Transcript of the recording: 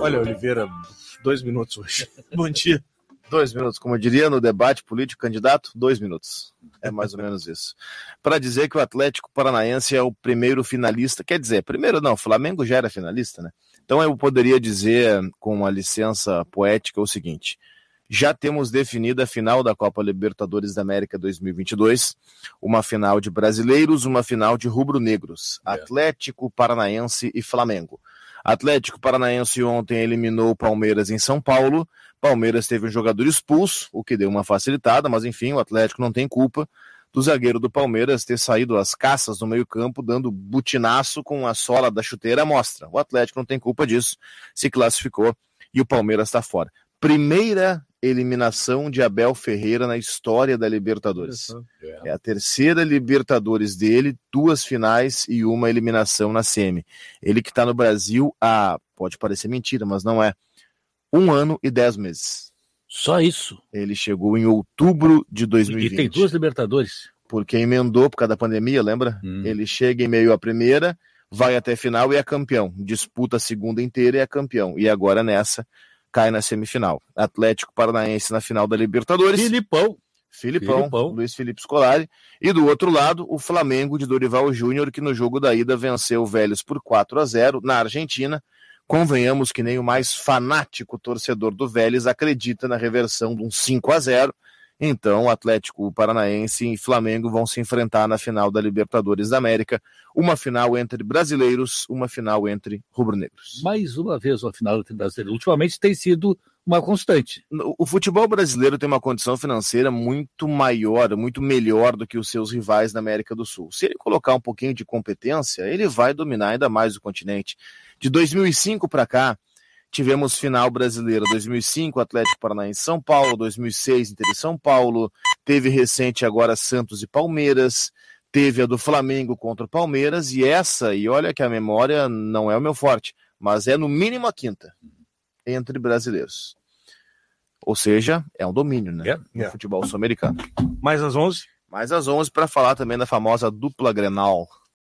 Olha, Oliveira, dois minutos hoje. Bom dia. Dois minutos, como eu diria no debate político candidato, dois minutos. É mais ou menos isso. Para dizer que o Atlético Paranaense é o primeiro finalista, quer dizer, primeiro não, o Flamengo já era finalista, né? Então eu poderia dizer, com uma licença poética, o seguinte: já temos definida a final da Copa Libertadores da América 2022, uma final de brasileiros, uma final de rubro-negros, é. Atlético Paranaense e Flamengo. Atlético Paranaense ontem eliminou o Palmeiras em São Paulo. Palmeiras teve um jogador expulso, o que deu uma facilitada, mas enfim, o Atlético não tem culpa do zagueiro do Palmeiras ter saído às caças no meio-campo, dando butinaço com a sola da chuteira à mostra. O Atlético não tem culpa disso, se classificou e o Palmeiras está fora. Primeira eliminação de Abel Ferreira na história da Libertadores. É a terceira Libertadores dele, duas finais e uma eliminação na semi. Ele que está no Brasil há, pode parecer mentira, mas não é, um ano e dez meses. Só isso? Ele chegou em outubro de 2020. E tem duas Libertadores. Porque emendou por causa da pandemia, lembra? Hum. Ele chega em meio à primeira, vai até final e é campeão. Disputa a segunda inteira e é campeão. E agora nessa cai na semifinal. Atlético Paranaense na final da Libertadores. Filipão. Filipão, Filipão. Luiz Felipe Scolari. E do outro lado, o Flamengo de Dorival Júnior, que no jogo da ida venceu o Vélez por 4 a 0 na Argentina. Convenhamos que nem o mais fanático torcedor do Vélez acredita na reversão de um 5 a 0 então, Atlético Paranaense e Flamengo vão se enfrentar na final da Libertadores da América. Uma final entre brasileiros, uma final entre rubro-negros. Mais uma vez uma final entre brasileiros. Ultimamente tem sido uma constante. O futebol brasileiro tem uma condição financeira muito maior, muito melhor do que os seus rivais da América do Sul. Se ele colocar um pouquinho de competência, ele vai dominar ainda mais o continente. De 2005 para cá, Tivemos final brasileira 2005, Atlético Paranaense São Paulo, 2006, Inter e São Paulo. Teve recente agora Santos e Palmeiras. Teve a do Flamengo contra o Palmeiras. E essa, e olha que a memória não é o meu forte, mas é no mínimo a quinta entre brasileiros. Ou seja, é um domínio, né? Yeah, é, yeah. No é. futebol sul-americano. Mais às 11? Mais às 11 para falar também da famosa dupla Grenal.